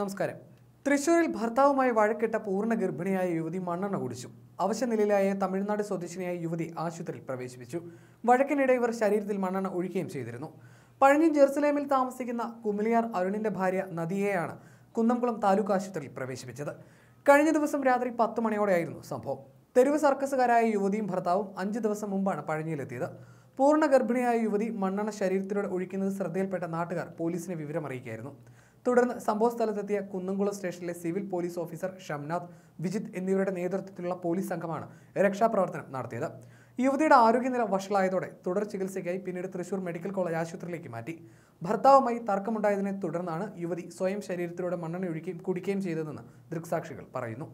നമസ്കാരം തൃശൂരിൽ ഭർത്താവുമായി വഴക്കിട്ട പൂർണ്ണ ഗർഭിണിയായ യുവതി മണ്ണെണ്ണ കുടിച്ചു അവശ നിലയിലായ തമിഴ്നാട് സ്വദേശിനിയായ യുവതി ആശുപത്രിയിൽ പ്രവേശിപ്പിച്ചു വഴക്കിനിടെ ഇവർ ശരീരത്തിൽ മണ്ണെണ്ണ ഒഴിക്കുകയും ചെയ്തിരുന്നു പഴഞ്ഞി ജെറുസലേമിൽ താമസിക്കുന്ന കുമിലിയാർ അരുണിന്റെ ഭാര്യ നദിയെയാണ് കുന്നംകുളം താലൂക്ക് ആശുപത്രിയിൽ പ്രവേശിപ്പിച്ചത് കഴിഞ്ഞ ദിവസം രാത്രി പത്ത് മണിയോടെയായിരുന്നു സംഭവം തെരുവ് സർക്കസുകാരായ യുവതിയും ഭർത്താവും അഞ്ച് ദിവസം മുമ്പാണ് പഴഞ്ഞിയിലെത്തിയത് പൂർണ്ണ ഗർഭിണിയായ യുവതി മണ്ണെണ്ണ ശരീരത്തിലൂടെ ഒഴിക്കുന്നത് ശ്രദ്ധയിൽപ്പെട്ട നാട്ടുകാർ പോലീസിനെ വിവരമറിയിക്കുകയായിരുന്നു തുടർന്ന് സംഭവ സ്ഥലത്തെത്തിയ കുന്നംകുളം സ്റ്റേഷനിലെ civil police officer Shamnath Vijith എന്നിവരുടെ നേതൃത്വത്തിലുള്ള പോലീസ് സംഘമാണ് രക്ഷാപ്രവർത്തനം നടത്തിയത് യുവതിയുടെ ആരോഗ്യനില വഷളായതോടെ തുടർ ചികിത്സയ്ക്കായി പിന്നീട് തൃശൂർ മെഡിക്കൽ കോളേജ് ആശുപത്രിയിലേക്ക് മാറ്റി ഭർത്താവുമായി തർക്കമുണ്ടായതിനെ തുടർന്നാണ് യുവതി സ്വയം ശരീരത്തിലൂടെ മണ്ണെണ്ണ ഒഴിക്കുകയും കുടിക്കുകയും ചെയ്തതെന്ന് ദൃക്സാക്ഷികൾ പറയുന്നു